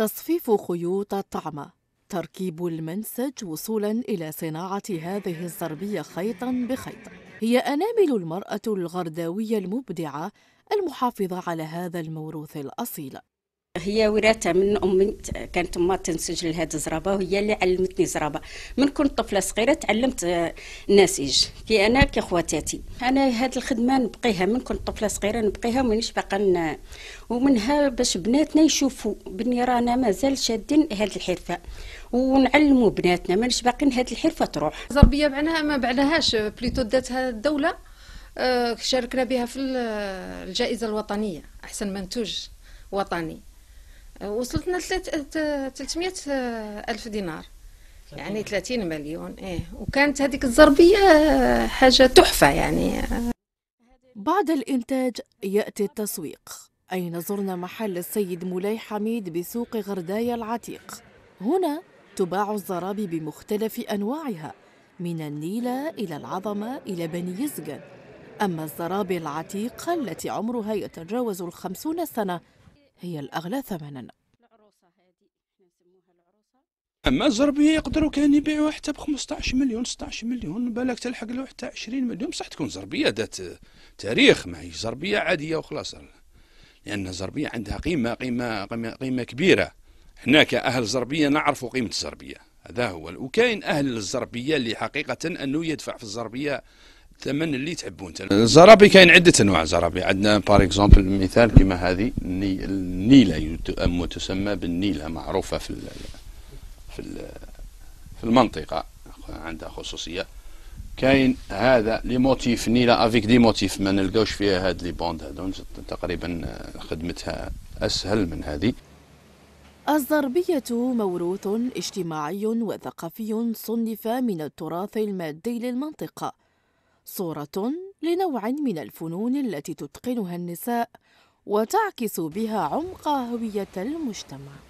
تصفيف خيوط الطعمة تركيب المنسج وصولا إلى صناعة هذه الزربية خيطا بخيط هي أنامل المرأة الغرداوية المبدعة المحافظة على هذا الموروث الأصيل هي وراثة من أمي كانت ما تنسجل هذا الزرابه وهي اللي علمتني زرابة من كنت طفلة صغيرة تعلمت النسيج كي أنا كخواتاتي أنا هذه الخدمة نبقيها من كنت طفلة صغيرة نبقيها ومانيش باقا ومنها باش بناتنا يشوفوا بني رانا مازال شادين هذه الحرفة ونعلموا بناتنا مانيش باقين هذه الحرفة تروح زربية معناها ما بعناهاش بليتو داتها الدولة آه، شاركنا بها في الجائزة الوطنية أحسن منتوج وطني وصلتنا ل 300 الف دينار يعني 30 مليون ايه وكانت هذيك الزربيه آه، حاجه تحفه يعني آه. بعد الانتاج ياتي التسويق اين زرنا محل السيد مولاي حميد بسوق غردايا العتيق هنا تباع الزرابي بمختلف انواعها من النيلة إلى العظمة إلى بني يزقن أما الزرابي العتيقة التي عمرها يتجاوز الخمسون سنة هي الأغلى ثمنا اما الزربيه يقدروا كان يبيعوها حتى ب 15 مليون 16 مليون بالك تلحق له حتى 20 مليون بصح تكون زربيه ذات تاريخ ماهيش زربيه عاديه وخلاص لان الزربيه عندها قيمه قيمه قيمه, قيمة كبيره حنا كاهل زربيه نعرفوا قيمه الزربيه هذا هو وكاين اهل الزربيه اللي حقيقه انه يدفع في الزربيه الثمن اللي تحبون الزرابي كاين عده انواع زرابي عندنا بار اكزومبل مثال كما هذه النيله تسمى بالنيله معروفه في في في المنطقه عندها خصوصيه كاين هذا لي موتيف نيله افيك دي موتيف ما نلقاوش فيها هاد لي بوند هادون تقريبا خدمتها اسهل من هذه الزربية موروث اجتماعي وثقافي صنف من التراث المادي للمنطقة صورة لنوع من الفنون التي تتقنها النساء وتعكس بها عمق هوية المجتمع